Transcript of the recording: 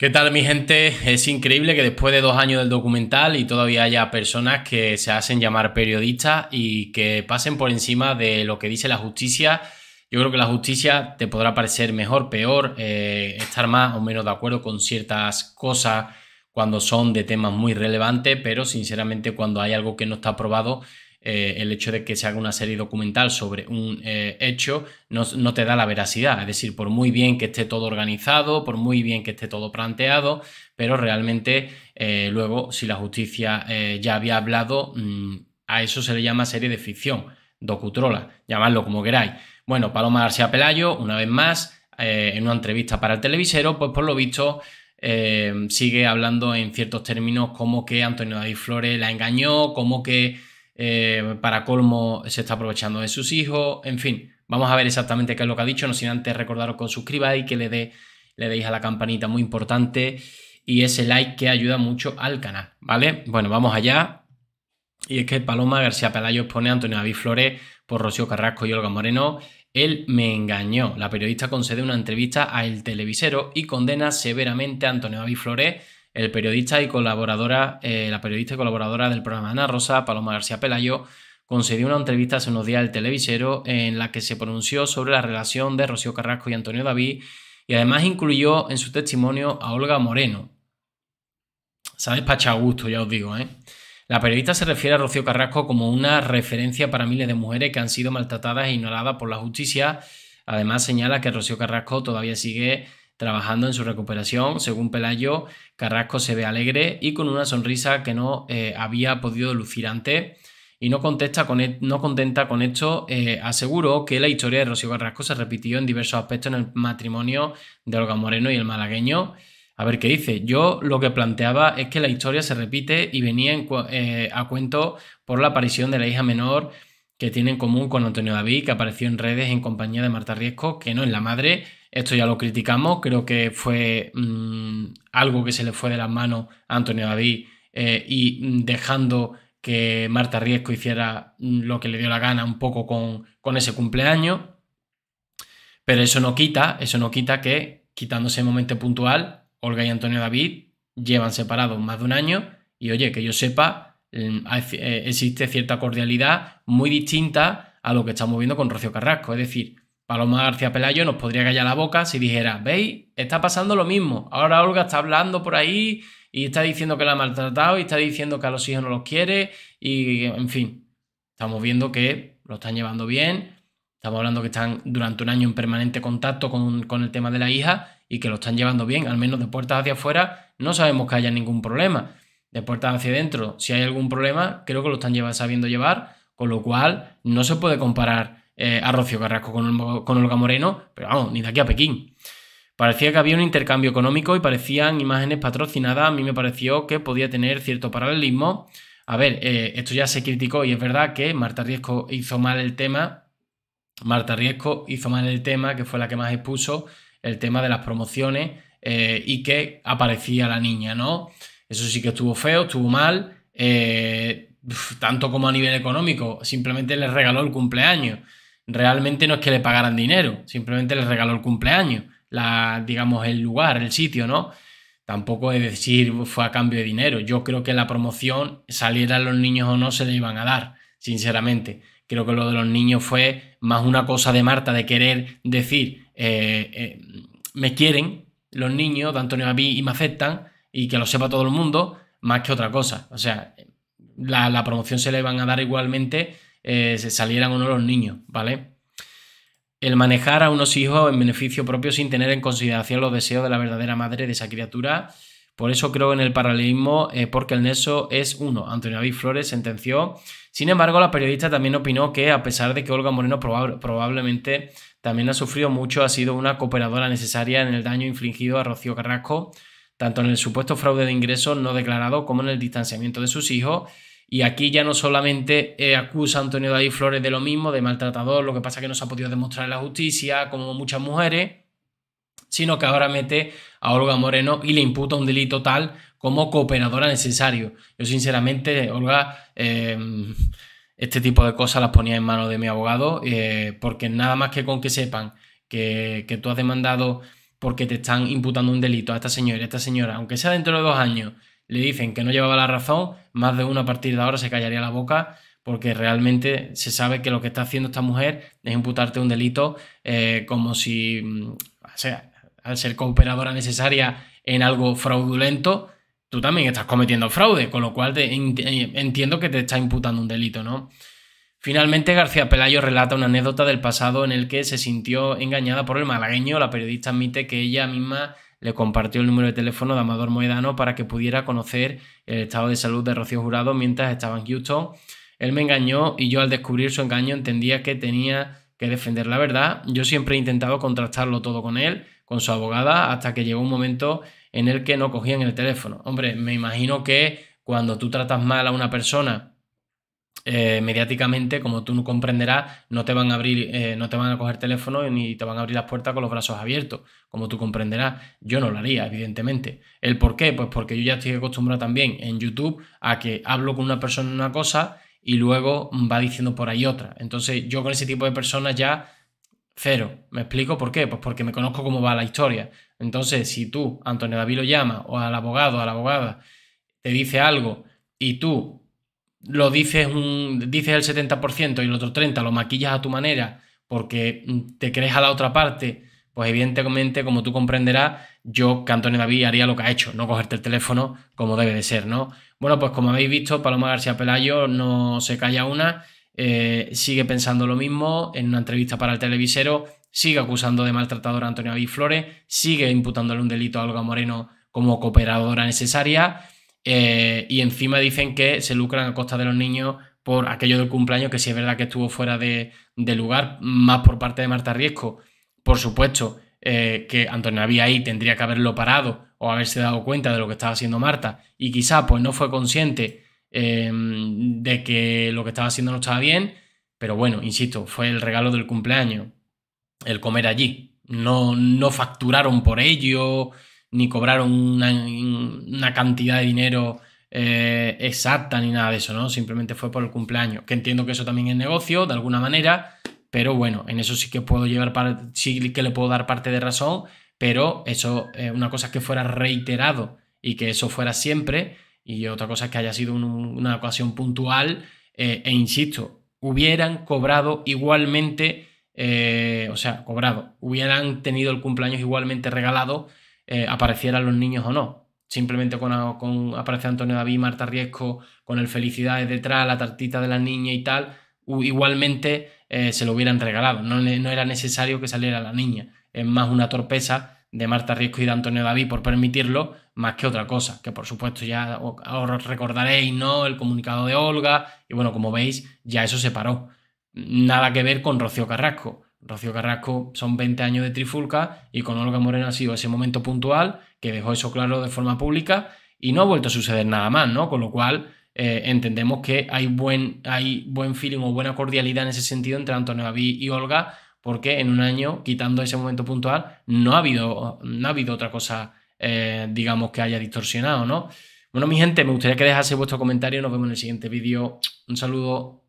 ¿Qué tal mi gente? Es increíble que después de dos años del documental y todavía haya personas que se hacen llamar periodistas y que pasen por encima de lo que dice la justicia. Yo creo que la justicia te podrá parecer mejor, peor, eh, estar más o menos de acuerdo con ciertas cosas cuando son de temas muy relevantes, pero sinceramente cuando hay algo que no está aprobado, eh, el hecho de que se haga una serie documental sobre un eh, hecho no, te da la veracidad. Es decir, por muy bien que esté todo organizado, por muy bien que esté todo planteado, pero realmente eh, luego, si la justicia ya había hablado, mm, a eso se le llama serie de ficción, docutrola, llamadlo como queráis. Bueno, Paloma García Pelayo, una vez más, en una entrevista para el televisero, pues por lo visto... sigue hablando en ciertos términos como que Antonio David Flores la engañó, como que eh, para colmo se está aprovechando de sus hijos, en fin, vamos a ver exactamente qué es lo que ha dicho, no sin antes recordaros que os suscribáis, que le, de, le deis a la campanita, muy importante, y ese like que ayuda mucho al canal, ¿vale? Bueno, vamos allá. Y es que Paloma García Pelayo expone a Antonio David Flores por Rocío Carrasco y Olga Moreno. Él me engañó. La periodista concede una entrevista al El Televisero y condena severamente a Antonio David Flores el periodista y colaboradora, eh, la periodista y colaboradora del programa Ana Rosa, Paloma García Pelayo, concedió una entrevista hace unos días al televisero en la que se pronunció sobre la relación de Rocío Carrasco y Antonio David y además incluyó en su testimonio a Olga Moreno. Sabes, Pacha Augusto, ya os digo, ¿eh? La periodista se refiere a Rocío Carrasco como una referencia para miles de mujeres que han sido maltratadas e ignoradas por la justicia. Además, señala que Rocío Carrasco todavía sigue trabajando en su recuperación. Según Pelayo, Carrasco se ve alegre y con una sonrisa que no eh, había podido lucir antes. Y no, contesta con e, no contenta con esto, eh, aseguró que la historia de Rocío Carrasco se repitió en diversos aspectos en el matrimonio de Olga Moreno y el malagueño. A ver qué dice. Yo lo que planteaba es que la historia se repite y venía eh, a cuento por la aparición de la hija menor que tiene en común con Antonio David, que apareció en redes en compañía de Marta Riesco, que no es la madre, esto ya lo criticamos, creo que fue mm, algo que se le fue de las manos a Antonio David eh, y mm, dejando que Marta Riesco hiciera mm, lo que le dio la gana un poco con, con ese cumpleaños. Pero eso no quita, eso no quita que, quitándose el momento puntual, Olga y Antonio David llevan separados más de un año y oye, que yo sepa, eh, existe cierta cordialidad muy distinta a lo que estamos viendo con Rocío Carrasco. Es decir, Paloma García Pelayo nos podría callar la boca si dijera, veis, está pasando lo mismo. Ahora Olga está hablando por ahí y está diciendo que la ha maltratado y está diciendo que a los hijos no los quiere y, en fin, estamos viendo que lo están llevando bien. Estamos hablando que están durante un año en permanente contacto con, con el tema de la hija y que lo están llevando bien, al menos de puertas hacia afuera, no sabemos que haya ningún problema de puertas hacia adentro, si hay algún problema, creo que lo están sabiendo llevar, con lo cual no se puede comparar eh, a Rocio Carrasco con, Olga Moreno, pero vamos, ni de aquí a Pekín. Parecía que había un intercambio económico y parecían imágenes patrocinadas, a mí me pareció que podía tener cierto paralelismo. A ver, eh, esto ya se criticó y es verdad que Marta Riesco hizo mal el tema, Marta Riesco hizo mal el tema, que fue la que más expuso, el tema de las promociones eh, y que aparecía la niña, ¿no? Eso sí que estuvo feo, estuvo mal, eh, tanto como a nivel económico. Simplemente les regaló el cumpleaños. Realmente no es que le pagaran dinero, simplemente les regaló el cumpleaños, la, digamos, el lugar, el sitio, ¿no? Tampoco es decir fue a cambio de dinero. Yo creo que la promoción, salieran los niños o no, se le iban a dar, sinceramente. Creo que lo de los niños fue más una cosa de Marta de querer decir, eh, eh, me quieren los niños de Antonio y me aceptan, y que lo sepa todo el mundo, más que otra cosa. O sea, la, promoción se le van a dar igualmente eh, si salieran o no los niños, ¿vale? El manejar a unos hijos en beneficio propio sin tener en consideración los deseos de la verdadera madre de esa criatura. Por eso creo en el paralelismo, eh, porque el Neso es uno. Antonio David Flores sentenció. Sin embargo, la periodista también opinó que, a pesar de que Olga Moreno probablemente también ha sufrido mucho, ha sido una cooperadora necesaria en el daño infligido a Rocío Carrasco tanto en el supuesto fraude de ingresos no declarado como en el distanciamiento de sus hijos. Y aquí ya no solamente eh, acusa a Antonio David Flores de lo mismo, de maltratador, lo que pasa es que no se ha podido demostrar en la justicia, como muchas mujeres, sino que ahora mete a Olga Moreno y le imputa un delito tal como cooperadora necesario. Yo sinceramente, Olga, em, este tipo de cosas las ponía en manos de mi abogado, eh, porque nada más que con que sepan que, que tú has demandado porque te están imputando un delito a esta señora, a esta señora, aunque sea dentro de dos años, le dicen que no llevaba la razón, más de una a partir de ahora se callaría la boca porque realmente se sabe que lo que está haciendo esta mujer es imputarte un delito eh, como si, mm, o sea, al ser cooperadora necesaria en algo fraudulento, tú también estás cometiendo fraude, con lo cual eh, entiendo que te está imputando un delito, ¿no? Finalmente, García Pelayo relata una anécdota del pasado en el que se sintió engañada por el malagueño. La periodista admite que ella misma le compartió el número de teléfono de Amador Moedano para que pudiera conocer el estado de salud de Rocío Jurado mientras estaba en Houston. Él me engañó y yo al descubrir su engaño entendía que tenía que defender la verdad. Yo siempre he intentado contrastarlo todo con él, con su abogada, hasta que llegó un momento en el que no cogían el teléfono. Hombre, me imagino que cuando tú tratas mal a una persona eh, mediáticamente, como tú comprenderás, no te van a abrir, eh, no te van a coger teléfono ni te van a abrir las puertas con los brazos abiertos, como tú comprenderás. Yo no lo haría, evidentemente. ¿El por qué? Pues porque yo ya estoy acostumbrado también en YouTube a que hablo con una persona una cosa y luego va diciendo por ahí otra. Entonces yo con ese tipo de personas ya cero. ¿Me explico por qué? Pues porque me conozco cómo va la historia. Entonces si tú, Antonio David, lo llama o al abogado, a la abogada, te dice algo y tú lo dices, un, dices el 70% y el otro 30% lo maquillas a tu manera porque te crees a la otra parte, pues evidentemente, como tú comprenderás, yo que Antonio David haría lo que ha hecho, no cogerte el teléfono como debe de ser, ¿no? Bueno, pues como habéis visto, Paloma García Pelayo no se calla una, eh, sigue pensando lo mismo en una entrevista para el televisero, sigue acusando de maltratador a Antonio David Flores, sigue imputándole un delito a Olga Moreno como cooperadora necesaria. Eh, y encima dicen que se lucran a costa de los niños por aquello del cumpleaños, que si es verdad que estuvo fuera de, lugar, más por parte de Marta Riesco. Por supuesto eh, que Antonio había ahí tendría que haberlo parado o haberse dado cuenta de lo que estaba haciendo Marta y quizá pues no fue consciente em, de que lo que estaba haciendo no estaba bien, pero bueno, insisto, fue el regalo del cumpleaños, el comer allí. No, no facturaron por ello, ni cobraron una, cantidad de dinero eh, exacta ni nada de eso, ¿no? Simplemente fue por el cumpleaños, que entiendo que eso también es negocio, de alguna manera, pero bueno, en eso sí que puedo llevar, para, sí que le puedo dar parte de razón, pero eso, es una cosa es que fuera reiterado y que eso fuera siempre, y otra cosa es que haya sido una ocasión puntual, eh, e insisto, hubieran cobrado igualmente, eh, o sea, cobrado, hubieran tenido el cumpleaños igualmente regalado eh, aparecieran los niños o no. Simplemente con, con aparece Antonio David, Marta Riesco, con el Felicidades detrás, la tartita de la niña y tal, igualmente eh, se lo hubieran regalado. No, no, era necesario que saliera la niña. Es más una torpeza de Marta Riesco y de Antonio David por permitirlo, más que otra cosa. Que por supuesto ya os recordaréis, ¿no? El comunicado de Olga. Y bueno, como veis, ya eso se paró. Nada que ver con Rocío Carrasco. Rocío Carrasco son 20 años de trifulca y con Olga Moreno ha sido ese momento puntual que dejó eso claro de forma pública y no ha vuelto a suceder nada más, ¿no? Con lo cual eh, entendemos que hay buen, hay buen feeling o buena cordialidad en ese sentido entre Antonio Aví y Olga porque en un año, quitando ese momento puntual, no ha habido, no ha habido otra cosa, eh, digamos, que haya distorsionado, ¿no? Bueno, mi gente, me gustaría que dejase vuestro comentario. Nos vemos en el siguiente vídeo. Un saludo.